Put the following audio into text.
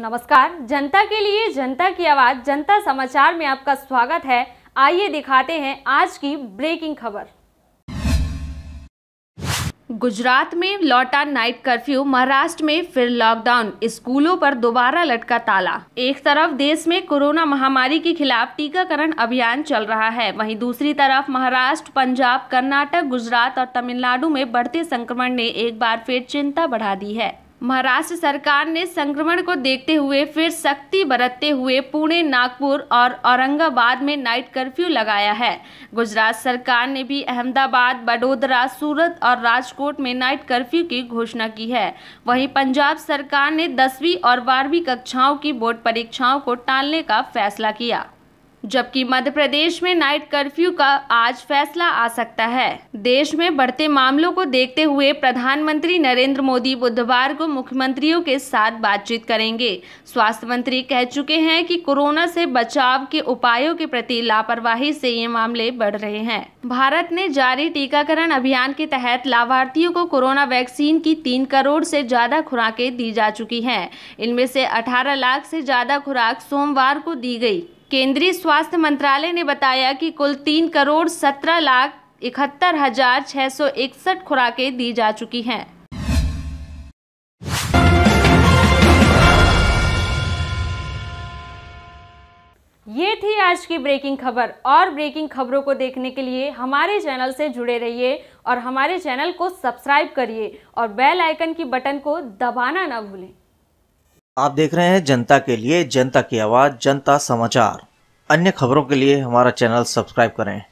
नमस्कार जनता के लिए जनता की आवाज जनता समाचार में आपका स्वागत है आइए दिखाते हैं आज की ब्रेकिंग खबर गुजरात में लौटा नाइट कर्फ्यू महाराष्ट्र में फिर लॉकडाउन स्कूलों पर दोबारा लटका ताला एक तरफ देश में कोरोना महामारी के खिलाफ टीकाकरण अभियान चल रहा है वहीं दूसरी तरफ महाराष्ट्र पंजाब कर्नाटक गुजरात और तमिलनाडु में बढ़ते संक्रमण ने एक बार फिर चिंता बढ़ा दी है महाराष्ट्र सरकार ने संक्रमण को देखते हुए फिर सख्ती बरतते हुए पुणे नागपुर और औरंगाबाद में नाइट कर्फ्यू लगाया है गुजरात सरकार ने भी अहमदाबाद बड़ोदरा सूरत और राजकोट में नाइट कर्फ्यू की घोषणा की है वहीं पंजाब सरकार ने दसवीं और बारहवीं कक्षाओं की बोर्ड परीक्षाओं को टालने का फैसला किया जबकि मध्य प्रदेश में नाइट कर्फ्यू का आज फैसला आ सकता है देश में बढ़ते मामलों को देखते हुए प्रधानमंत्री नरेंद्र मोदी बुधवार को मुख्यमंत्रियों के साथ बातचीत करेंगे स्वास्थ्य मंत्री कह चुके हैं कि कोरोना से बचाव के उपायों के प्रति लापरवाही से ये मामले बढ़ रहे हैं भारत ने जारी टीकाकरण अभियान के तहत लाभार्थियों को कोरोना वैक्सीन की तीन करोड़ से ज्यादा खुराकें दी जा चुकी हैं इनमें से 18 लाख से ज्यादा खुराक सोमवार को दी गई केंद्रीय स्वास्थ्य मंत्रालय ने बताया कि कुल तीन करोड़ सत्रह लाख इकहत्तर हजार छह सौ इकसठ खुराकें दी जा चुकी हैं ये थी आज की ब्रेकिंग खबर और ब्रेकिंग खबरों को देखने के लिए हमारे चैनल से जुड़े रहिए और हमारे चैनल को सब्सक्राइब करिए और बेल आइकन की बटन को दबाना ना भूलें आप देख रहे हैं जनता के लिए जनता की आवाज़ जनता समाचार अन्य खबरों के लिए हमारा चैनल सब्सक्राइब करें